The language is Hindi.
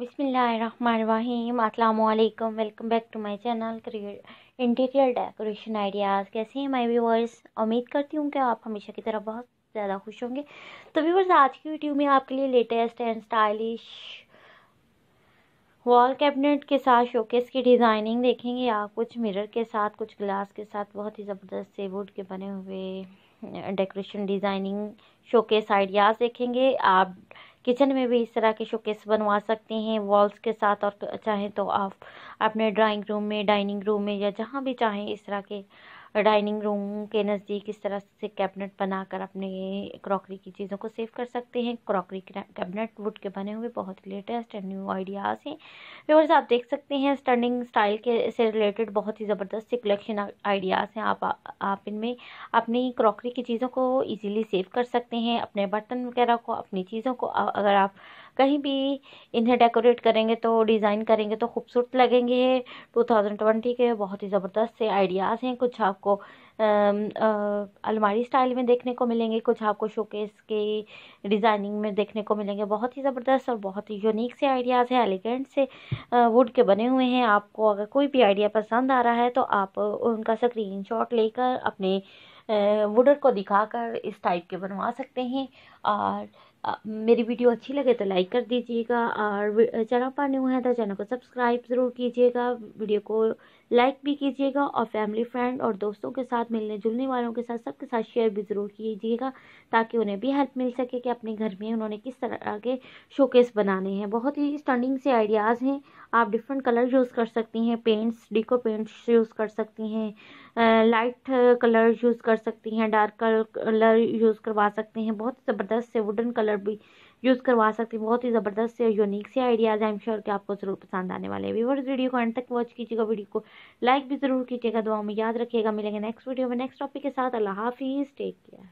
बिसमीम अल्लाम welcome back to my channel interior decoration ideas कैसे हैं माय व्यूवर्स उम्मीद करती हूँ कि आप हमेशा की तरह बहुत ज़्यादा खुश होंगे तो व्यूवर्स आज की वीडियो में आपके लिए latest and stylish wall cabinet के साथ शोकेस की डिज़ाइनिंग देखेंगे आप कुछ मिरर के साथ कुछ ग्लास के साथ बहुत ही ज़बरदस्त से वुड के बने हुए डेकोरेशन डिज़ाइनिंग शोकेस आइडियाज़ देखेंगे आप किचन में भी इस तरह के शोकेस बनवा सकते हैं वॉल्स के साथ और चाहे तो आप अपने ड्राइंग रूम में डाइनिंग रूम में या जहाँ भी चाहें इस तरह के डाइनिंग रूम के नज़दीक इस तरह से कैबिनेट बनाकर अपने क्रॉकरी की चीज़ों को सेव कर सकते हैं क्रॉकरी कैबिनेट वुड के बने हुए बहुत लेटेस्ट एंड न्यू आइडियाज़ हैं व्यवर्स आप देख सकते हैं स्टर्निंग स्टाइल के से रिलेटेड बहुत ही ज़बरदस्त से कलेक्शन आइडियाज़ हैं आप आप इनमें अपनी क्रॉकरी की चीज़ों को ईजिली सेव कर सकते हैं अपने बर्तन वगैरह को अपनी चीज़ों को अगर आप कहीं भी इन्हें डेकोरेट करेंगे तो डिज़ाइन करेंगे तो खूबसूरत लगेंगे ट्वेंटी के बहुत ही ज़बरदस्त से आइडियाज़ हैं कुछ आपको अलमारी स्टाइल में देखने को मिलेंगे कुछ आपको शोकेस के डिज़ाइनिंग में देखने को मिलेंगे बहुत ही ज़बरदस्त और बहुत ही यूनिक से आइडियाज़ हैं एलिगेंट से वुड के बने हुए हैं आपको अगर कोई भी आइडिया पसंद आ रहा है तो आप उनका स्क्रीन लेकर अपने वुडर को दिखाकर इस टाइप के बनवा सकते हैं और मेरी वीडियो अच्छी लगे तो लाइक कर दीजिएगा और चैनल पर न्यू है तो चैनल को सब्सक्राइब ज़रूर कीजिएगा वीडियो को लाइक भी कीजिएगा और फैमिली फ्रेंड और दोस्तों के साथ मिलने जुलने वालों के साथ सबके साथ शेयर भी ज़रूर कीजिएगा ताकि उन्हें भी हेल्प मिल सके कि अपने घर में उन्होंने किस तरह के शोकेस बनाने हैं बहुत ही स्टंडिंग से आइडियाज़ हैं आप डिफरेंट कलर यूज़ कर सकती हैं पेंट्स डिको पेंट्स यूज़ कर सकती हैं लाइट कलर यूज़ कर सकती हैं डार्क कलर यूज़ करवा सकते हैं बहुत ज़बरदस्त से वुडन कलर कलर भी यूज़ करवा सकते हैं बहुत ही ज़बरदस्त से यूनिक से आइडियाज़ आई एम श्योर कि आपको ज़रूर पसंद आने वाले हैं व्यूवर्स वीडियो को एंड तक वॉच कीजिएगा वीडियो को लाइक भी ज़रूर कीजिएगा दुआ में याद रखिएगा मिलेंगे नेक्स्ट वीडियो में नेक्स्ट टॉपिक के साथ अल्लाह हाफिज़ टेक केयर